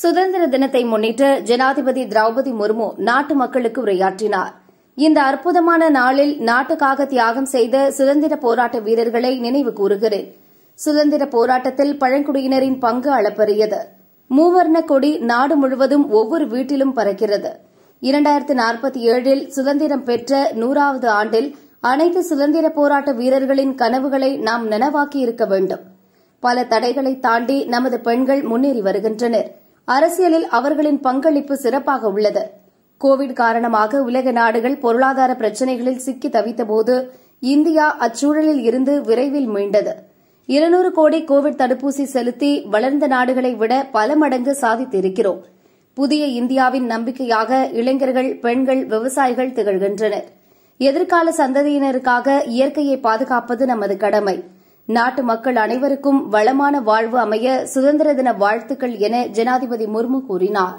சுதந்திர தினத்தை முன்னிட்டு ஜனாதிபதி திரௌபதி முர்மு நாட்டு மக்களுக்கு உரையாற்றினார் இந்த அற்புதமான நாளில் நாட்டுக்காக தியாகம் செய்த சுதந்திர போராட்ட வீரர்களை நினைவு கூறுகிறேன் சுதந்திர போராட்டத்தில் பழங்குடியினரின் பங்கு அளப்பரியது மூவர்ண கொடி நாடு முழுவதும் ஒவ்வொரு வீட்டிலும் பறக்கிறது இரண்டாயிரத்து நாற்பத்தி ஏழில் சுதந்திரம் பெற்ற நூறாவது ஆண்டில் அனைத்து சுதந்திர போராட்ட வீரர்களின் கனவுகளை நாம் நனவாக்கியிருக்க வேண்டும் பல தடைகளை தாண்டி நமது பெண்கள் முன்னேறி வருகின்றனா் அரசியலில் அவர்களின் பங்களிப்பு சிறப்பாக உள்ளது கோவிட் காரணமாக உலக நாடுகள் பொருளாதார பிரச்சினைகளில் சிக்கி தவித்தபோது இந்தியா அச்சூழலில் இருந்து விரைவில் மீண்டது இருநூறு கோடி கோவிட் தடுப்பூசி செலுத்தி வளர்ந்த நாடுகளை விட பல மடங்கு சாதித்திருக்கிறோம் புதிய இந்தியாவின் நம்பிக்கையாக இளைஞர்கள் பெண்கள் விவசாயிகள் திகழ்கின்றனர் எதிர்கால சந்ததியினருக்காக இயற்கையை பாதுகாப்பது நமது கடமை நாட்டு மக்கள் அனைவருக்கும் வளமான வாழ்வு அமைய சுதந்திர தின வாழ்த்துக்கள் என ஜனாதிபதி முர்மு கூறினாா்